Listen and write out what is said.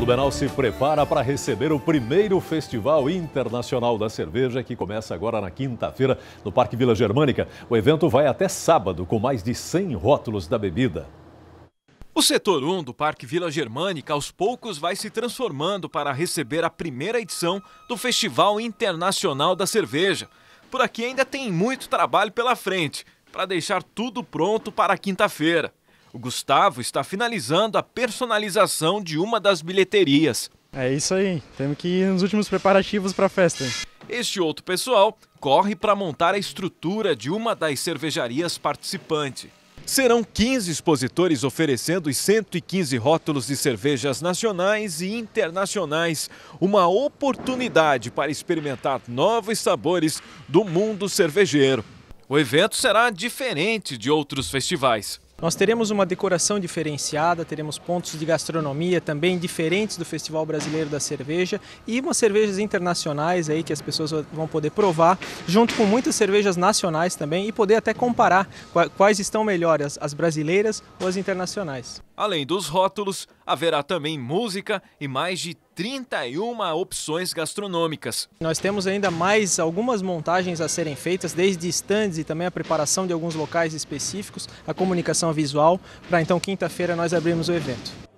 Blumenau se prepara para receber o primeiro Festival Internacional da Cerveja, que começa agora na quinta-feira no Parque Vila Germânica. O evento vai até sábado, com mais de 100 rótulos da bebida. O setor 1 do Parque Vila Germânica aos poucos vai se transformando para receber a primeira edição do Festival Internacional da Cerveja. Por aqui ainda tem muito trabalho pela frente para deixar tudo pronto para quinta-feira. O Gustavo está finalizando a personalização de uma das bilheterias. É isso aí, temos que ir nos últimos preparativos para a festa. Este outro pessoal corre para montar a estrutura de uma das cervejarias participante. Serão 15 expositores oferecendo os 115 rótulos de cervejas nacionais e internacionais, uma oportunidade para experimentar novos sabores do mundo cervejeiro. O evento será diferente de outros festivais. Nós teremos uma decoração diferenciada, teremos pontos de gastronomia também diferentes do Festival Brasileiro da Cerveja e umas cervejas internacionais aí que as pessoas vão poder provar, junto com muitas cervejas nacionais também e poder até comparar quais estão melhores, as brasileiras ou as internacionais. Além dos rótulos, haverá também música e mais de 31 opções gastronômicas. Nós temos ainda mais algumas montagens a serem feitas, desde estandes e também a preparação de alguns locais específicos, a comunicação visual, para então quinta-feira nós abrirmos o evento.